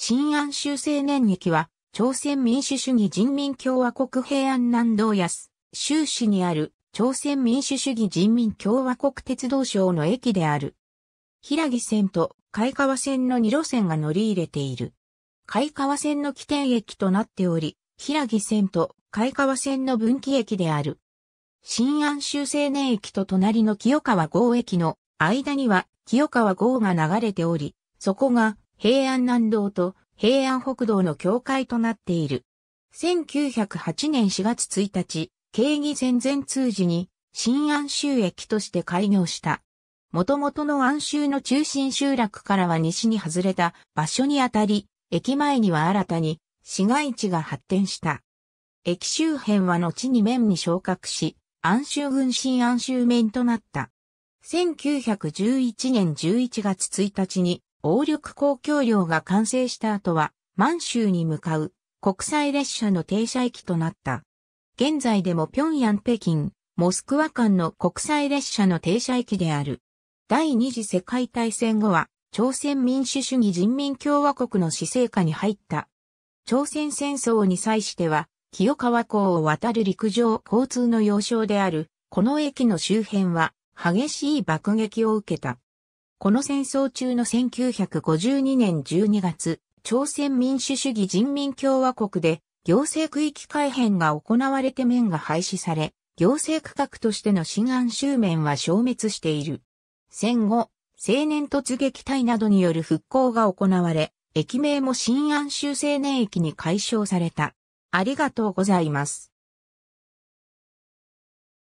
新安州青年劇は、朝鮮民主主義人民共和国平安南道安、州市にある朝鮮民主主義人民共和国鉄道省の駅である。平木線と海川線の2路線が乗り入れている。海川線の起点駅となっており、平木線と海川線の分岐駅である。新安州青年駅と隣の清川郷駅の間には清川郷が流れており、そこが平安南道と平安北道の境界となっている。1908年4月1日、経義戦前通時に新安州駅として開業した。元々の安州の中心集落からは西に外れた場所にあたり、駅前には新たに市街地が発展した。駅周辺は後に面に昇格し、安州軍新安州面となった。1911年11月1日に王力公共領が完成した後は、満州に向かう国際列車の停車駅となった。現在でも平壌北京、モスクワ間の国際列車の停車駅である。第二次世界大戦後は、朝鮮民主主義人民共和国の施政下に入った。朝鮮戦争に際しては、清川港を渡る陸上交通の要衝である、この駅の周辺は、激しい爆撃を受けた。この戦争中の1952年12月、朝鮮民主主義人民共和国で行政区域改変が行われて面が廃止され、行政区画としての新安州面は消滅している。戦後、青年突撃隊などによる復興が行われ、駅名も新安州青年駅に解消された。ありがとうございます。